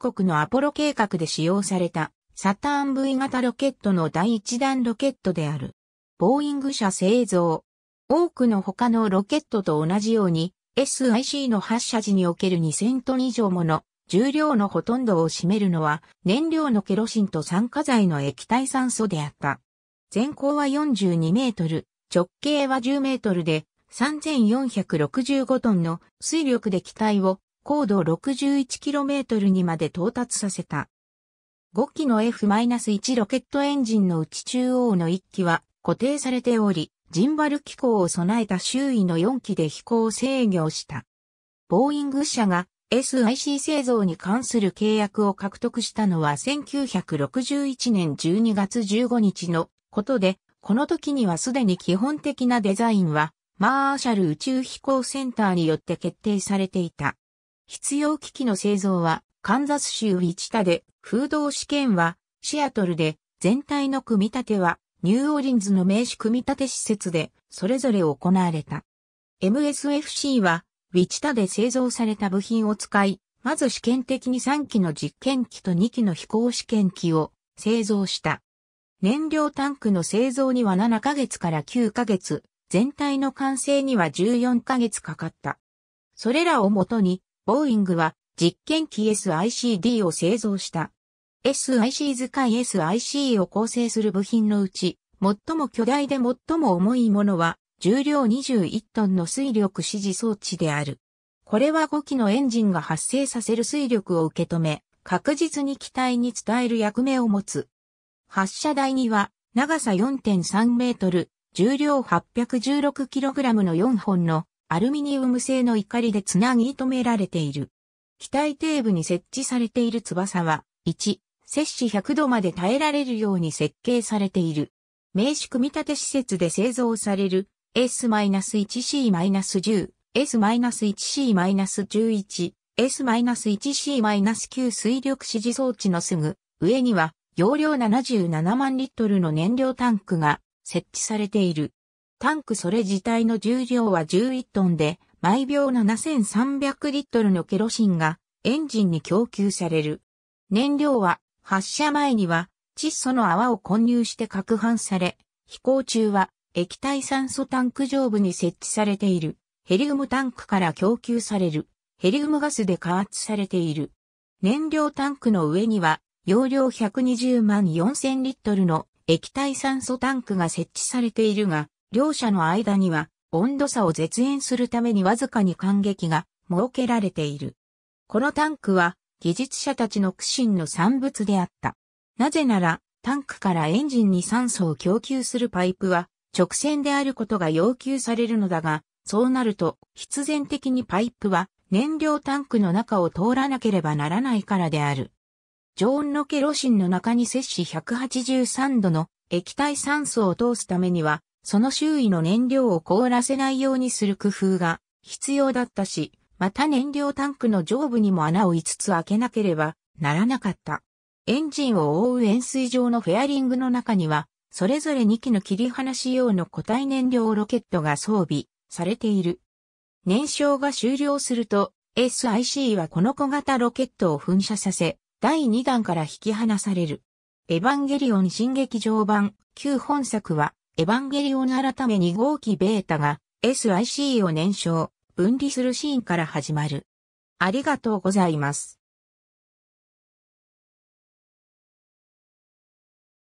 各国のアポロ計画で使用されたサターン V 型ロケットの第1弾ロケットである。ボーイング社製造。多くの他のロケットと同じように SIC の発射時における2000トン以上もの重量のほとんどを占めるのは燃料のケロシンと酸化剤の液体酸素であった。全高は42メートル、直径は10メートルで3465トンの水力で機体を高度 61km にまで到達させた。5機の F-1 ロケットエンジンのうち中央の1機は固定されており、ジンバル機構を備えた周囲の4機で飛行を制御した。ボーイング社が SIC 製造に関する契約を獲得したのは1961年12月15日のことで、この時にはすでに基本的なデザインはマーシャル宇宙飛行センターによって決定されていた。必要機器の製造は、カンザス州ウィチタで、風洞試験は、シアトルで、全体の組み立ては、ニューオーリンズの名刺組み立て施設で、それぞれ行われた。MSFC は、ウィチタで製造された部品を使い、まず試験的に3機の実験機と2機の飛行試験機を製造した。燃料タンクの製造には7ヶ月から9ヶ月、全体の完成には14ヶ月かかった。それらをもとにボーイングは実験機 SICD を製造した。SIC 使い SIC を構成する部品のうち、最も巨大で最も重いものは、重量21トンの水力指示装置である。これは5機のエンジンが発生させる水力を受け止め、確実に機体に伝える役目を持つ。発射台には、長さ4.3メートル、重量 816kg の4本のアルミニウム製の怒りでつなぎ止められている。機体底部に設置されている翼は、1、摂氏100度まで耐えられるように設計されている。名刺組み立て施設で製造される S-1C-10、S-1C-11、S-1C-9 水力指示装置のすぐ上には容量77万リットルの燃料タンクが設置されている。タンクそれ自体の重量は11トンで、毎秒7300リットルのケロシンがエンジンに供給される。燃料は発射前には窒素の泡を混入して攪拌され、飛行中は液体酸素タンク上部に設置されているヘリウムタンクから供給されるヘリウムガスで加圧されている。燃料タンクの上には容量120万4000リットルの液体酸素タンクが設置されているが、両者の間には温度差を絶縁するためにわずかに間隙が設けられている。このタンクは技術者たちの苦心の産物であった。なぜならタンクからエンジンに酸素を供給するパイプは直線であることが要求されるのだが、そうなると必然的にパイプは燃料タンクの中を通らなければならないからである。常温のケロシンの中に摂氏183度の液体酸素を通すためにはその周囲の燃料を凍らせないようにする工夫が必要だったし、また燃料タンクの上部にも穴を5つ開けなければならなかった。エンジンを覆う円錐状のフェアリングの中には、それぞれ2機の切り離し用の固体燃料ロケットが装備されている。燃焼が終了すると、SIC はこの小型ロケットを噴射させ、第2弾から引き離される。エヴァンゲリオン新劇場版、旧本作は、エヴァンゲリオン改め2号機ベータが SIC を燃焼、分離するシーンから始まる。ありがとうございます。